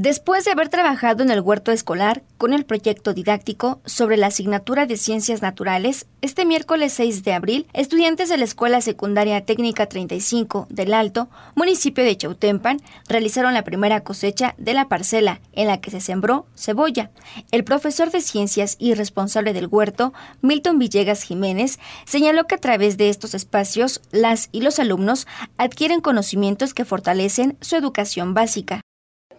Después de haber trabajado en el huerto escolar con el proyecto didáctico sobre la asignatura de Ciencias Naturales, este miércoles 6 de abril, estudiantes de la Escuela Secundaria Técnica 35 del Alto, municipio de Chautempan, realizaron la primera cosecha de la parcela en la que se sembró cebolla. El profesor de Ciencias y responsable del huerto, Milton Villegas Jiménez, señaló que a través de estos espacios, las y los alumnos adquieren conocimientos que fortalecen su educación básica.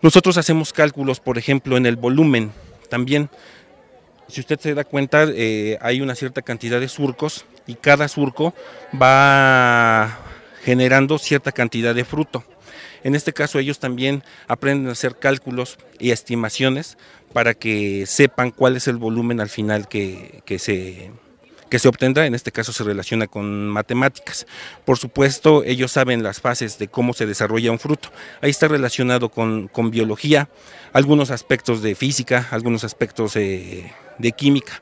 Nosotros hacemos cálculos, por ejemplo, en el volumen también. Si usted se da cuenta, eh, hay una cierta cantidad de surcos y cada surco va generando cierta cantidad de fruto. En este caso ellos también aprenden a hacer cálculos y estimaciones para que sepan cuál es el volumen al final que, que se que se obtendrá, en este caso se relaciona con matemáticas. Por supuesto, ellos saben las fases de cómo se desarrolla un fruto. Ahí está relacionado con, biología, algunos aspectos de física, algunos aspectos eh, de química.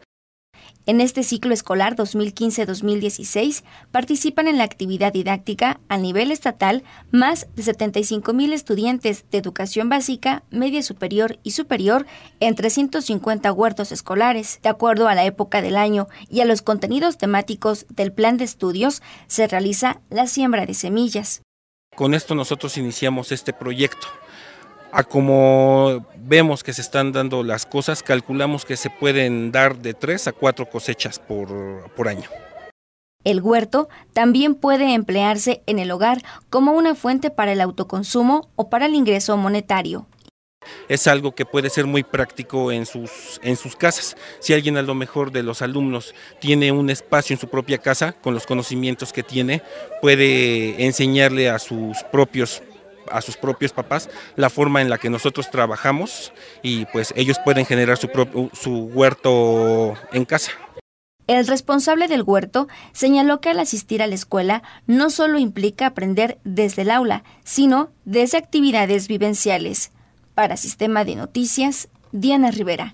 En este ciclo escolar 2015-2016 participan en la actividad didáctica a nivel estatal más de mil estudiantes de educación básica, media superior y superior en 350 huertos escolares. De acuerdo a la época del año y a los contenidos temáticos del plan de estudios, se realiza la siembra de semillas. Con esto nosotros iniciamos este proyecto a como vemos que se están dando las cosas, calculamos que se pueden dar de tres a cuatro cosechas por, año. El huerto también puede emplearse en el hogar como una fuente para el autoconsumo o para el ingreso monetario. Es algo que puede ser muy práctico en sus, en sus casas. Si alguien a lo mejor de los alumnos tiene un espacio en su propia casa, con los conocimientos que tiene, puede enseñarle a sus propios a sus propios papás la forma en la que nosotros trabajamos y pues ellos pueden generar su, propio, su huerto en casa. El responsable del huerto señaló que al asistir a la escuela no solo implica aprender desde el aula, sino desde actividades vivenciales. Para Sistema de Noticias, Diana Rivera.